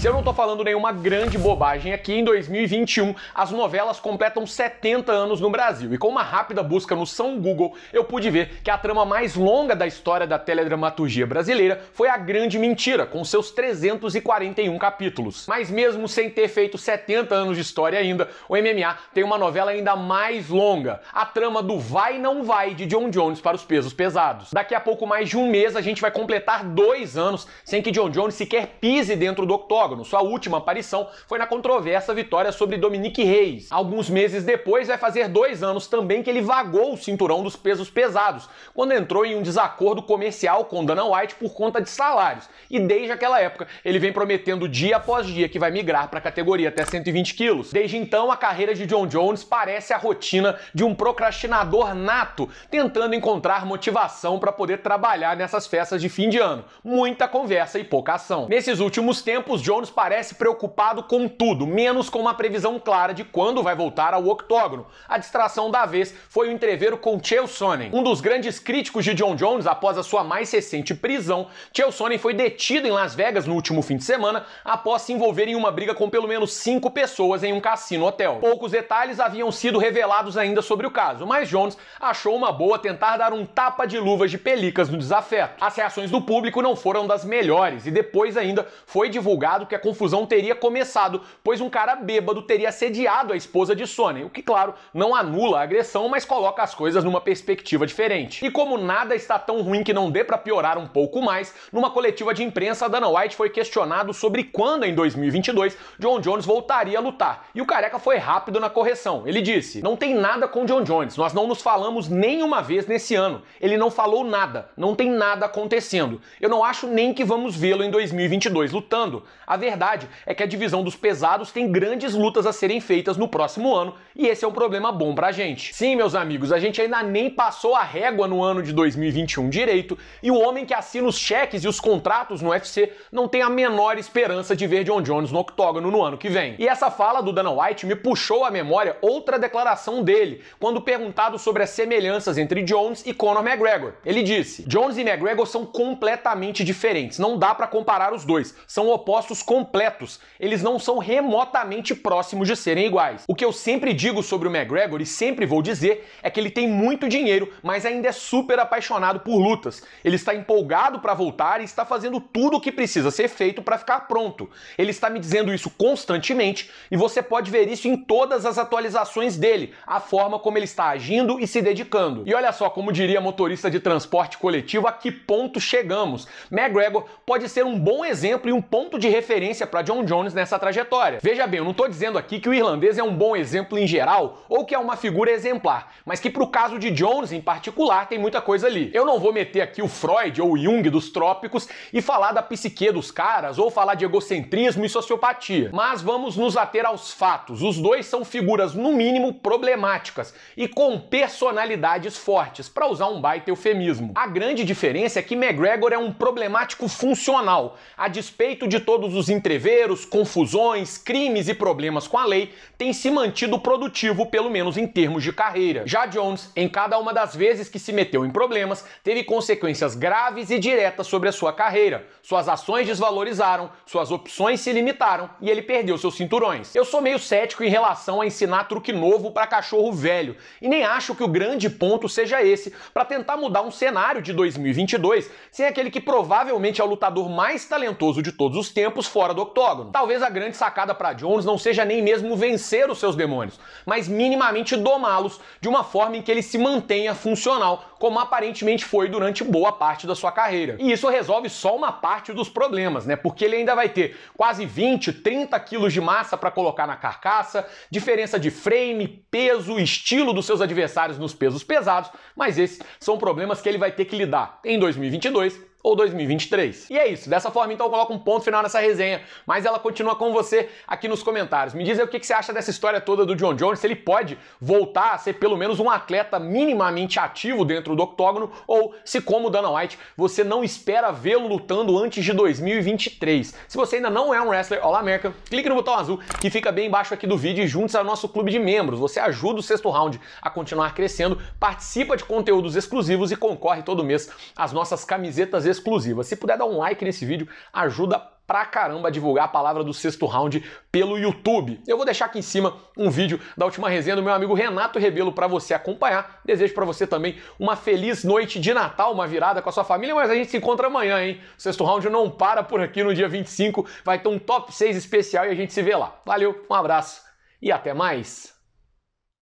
Se eu não tô falando nenhuma grande bobagem aqui, em 2021 as novelas completam 70 anos no Brasil. E com uma rápida busca no São Google, eu pude ver que a trama mais longa da história da teledramaturgia brasileira foi A Grande Mentira, com seus 341 capítulos. Mas mesmo sem ter feito 70 anos de história ainda, o MMA tem uma novela ainda mais longa, a trama do Vai Não Vai de John Jones para os pesos pesados. Daqui a pouco mais de um mês a gente vai completar dois anos sem que John Jones sequer pise dentro do octógono octógono. Sua última aparição foi na controversa vitória sobre Dominique Reis. Alguns meses depois, vai fazer dois anos também que ele vagou o cinturão dos pesos pesados, quando entrou em um desacordo comercial com Dana White por conta de salários. E desde aquela época, ele vem prometendo dia após dia que vai migrar para a categoria até 120 quilos. Desde então, a carreira de John Jones parece a rotina de um procrastinador nato, tentando encontrar motivação para poder trabalhar nessas festas de fim de ano. Muita conversa e pouca ação. Nesses últimos tempos, John Jones parece preocupado com tudo, menos com uma previsão clara de quando vai voltar ao octógono. A distração da vez foi o entreveiro com Chael Sonnen. Um dos grandes críticos de John Jones após a sua mais recente prisão, Chael Sonnen foi detido em Las Vegas no último fim de semana após se envolver em uma briga com pelo menos cinco pessoas em um cassino hotel. Poucos detalhes haviam sido revelados ainda sobre o caso, mas Jones achou uma boa tentar dar um tapa de luvas de pelicas no desafeto. As reações do público não foram das melhores e depois ainda foi divulgado que a confusão teria começado, pois um cara bêbado teria assediado a esposa de Sony, o que, claro, não anula a agressão, mas coloca as coisas numa perspectiva diferente. E como nada está tão ruim que não dê para piorar um pouco mais, numa coletiva de imprensa, Dana White foi questionado sobre quando, em 2022, John Jones voltaria a lutar. E o careca foi rápido na correção. Ele disse: Não tem nada com John Jones, nós não nos falamos nenhuma vez nesse ano. Ele não falou nada, não tem nada acontecendo. Eu não acho nem que vamos vê-lo em 2022 lutando. A verdade é que a divisão dos pesados tem grandes lutas a serem feitas no próximo ano e esse é um problema bom pra gente. Sim, meus amigos, a gente ainda nem passou a régua no ano de 2021 direito e o homem que assina os cheques e os contratos no UFC não tem a menor esperança de ver John Jones no octógono no ano que vem. E essa fala do Dana White me puxou à memória outra declaração dele, quando perguntado sobre as semelhanças entre Jones e Conor McGregor. Ele disse: "Jones e McGregor são completamente diferentes, não dá para comparar os dois, são opostos completos, eles não são remotamente próximos de serem iguais. O que eu sempre digo sobre o McGregor e sempre vou dizer é que ele tem muito dinheiro, mas ainda é super apaixonado por lutas. Ele está empolgado para voltar e está fazendo tudo o que precisa ser feito para ficar pronto. Ele está me dizendo isso constantemente e você pode ver isso em todas as atualizações dele, a forma como ele está agindo e se dedicando. E olha só, como diria motorista de transporte coletivo, a que ponto chegamos. McGregor pode ser um bom exemplo e um ponto de referência referência para John Jones nessa trajetória. Veja bem, eu não estou dizendo aqui que o irlandês é um bom exemplo em geral ou que é uma figura exemplar, mas que para o caso de Jones em particular tem muita coisa ali. Eu não vou meter aqui o Freud ou o Jung dos trópicos e falar da psique dos caras ou falar de egocentrismo e sociopatia, mas vamos nos ater aos fatos. Os dois são figuras no mínimo problemáticas e com personalidades fortes, para usar um baita eufemismo. A grande diferença é que McGregor é um problemático funcional, a despeito de todos os entreveros, confusões, crimes e problemas com a lei têm se mantido produtivo, pelo menos em termos de carreira. Já Jones, em cada uma das vezes que se meteu em problemas, teve consequências graves e diretas sobre a sua carreira. Suas ações desvalorizaram, suas opções se limitaram e ele perdeu seus cinturões. Eu sou meio cético em relação a ensinar truque novo para cachorro velho e nem acho que o grande ponto seja esse para tentar mudar um cenário de 2022 sem aquele que provavelmente é o lutador mais talentoso de todos os tempos fora do octógono. Talvez a grande sacada para Jones não seja nem mesmo vencer os seus demônios, mas minimamente domá-los de uma forma em que ele se mantenha funcional, como aparentemente foi durante boa parte da sua carreira. E isso resolve só uma parte dos problemas, né? Porque ele ainda vai ter quase 20, 30 quilos de massa para colocar na carcaça, diferença de frame, peso, estilo dos seus adversários nos pesos pesados, mas esses são problemas que ele vai ter que lidar em 2022 ou 2023. E é isso. Dessa forma, então, eu coloco um ponto final nessa resenha, mas ela continua com você aqui nos comentários. Me diz aí o que você acha dessa história toda do John Jones, se ele pode voltar a ser pelo menos um atleta minimamente ativo dentro do octógono, ou se, como Dana White, você não espera vê-lo lutando antes de 2023. Se você ainda não é um wrestler All-American, clique no botão azul que fica bem embaixo aqui do vídeo e junte-se ao nosso clube de membros. Você ajuda o sexto round a continuar crescendo, participa de conteúdos exclusivos e concorre todo mês às nossas camisetas exclusivas. Se puder dar um like nesse vídeo, ajuda pra caramba a divulgar a palavra do sexto round pelo YouTube. Eu vou deixar aqui em cima um vídeo da última resenha do meu amigo Renato Rebelo para você acompanhar. Desejo para você também uma feliz noite de Natal, uma virada com a sua família, mas a gente se encontra amanhã, hein? O sexto round não para por aqui no dia 25, vai ter um top 6 especial e a gente se vê lá. Valeu, um abraço e até mais.